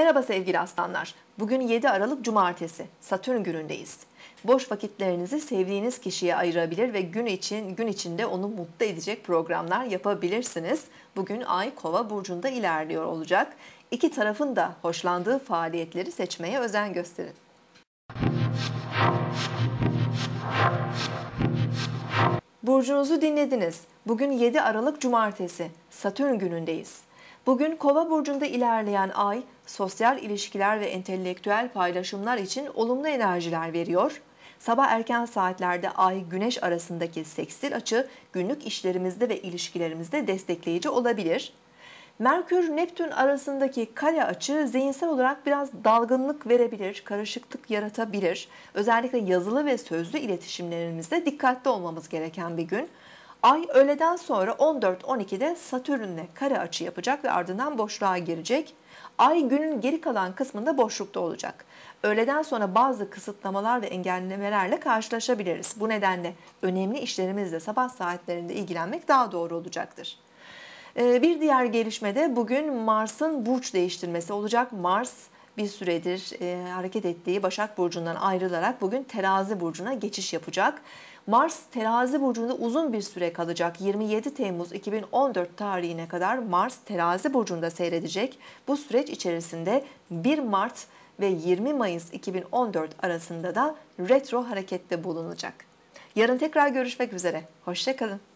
Merhaba sevgili aslanlar. Bugün 7 Aralık Cumartesi. Satürn günündeyiz. Boş vakitlerinizi sevdiğiniz kişiye ayırabilir ve gün için gün içinde onu mutlu edecek programlar yapabilirsiniz. Bugün Ay Kova burcunda ilerliyor olacak. İki tarafın da hoşlandığı faaliyetleri seçmeye özen gösterin. Burcunuzu dinlediniz. Bugün 7 Aralık Cumartesi. Satürn günündeyiz. Bugün Kova burcunda ilerleyen ay sosyal ilişkiler ve entelektüel paylaşımlar için olumlu enerjiler veriyor. Sabah erken saatlerde ay güneş arasındaki seksil açı günlük işlerimizde ve ilişkilerimizde destekleyici olabilir. Merkür Neptün arasındaki kare açı zihinsel olarak biraz dalgınlık verebilir, karışıklık yaratabilir. Özellikle yazılı ve sözlü iletişimlerimizde dikkatli olmamız gereken bir gün. Ay öğleden sonra 14-12'de Satürn'le kare açı yapacak ve ardından boşluğa girecek. Ay günün geri kalan kısmında boşlukta olacak. Öğleden sonra bazı kısıtlamalar ve engellemelerle karşılaşabiliriz. Bu nedenle önemli işlerimizle sabah saatlerinde ilgilenmek daha doğru olacaktır. Ee, bir diğer gelişmede bugün Mars'ın burç değiştirmesi olacak. Mars bir süredir e, hareket ettiği Başak Burcu'ndan ayrılarak bugün Terazi Burcu'na geçiş yapacak. Mars Terazi Burcu'nda uzun bir süre kalacak. 27 Temmuz 2014 tarihine kadar Mars Terazi Burcu'nda seyredecek. Bu süreç içerisinde 1 Mart ve 20 Mayıs 2014 arasında da retro harekette bulunacak. Yarın tekrar görüşmek üzere. Hoşçakalın.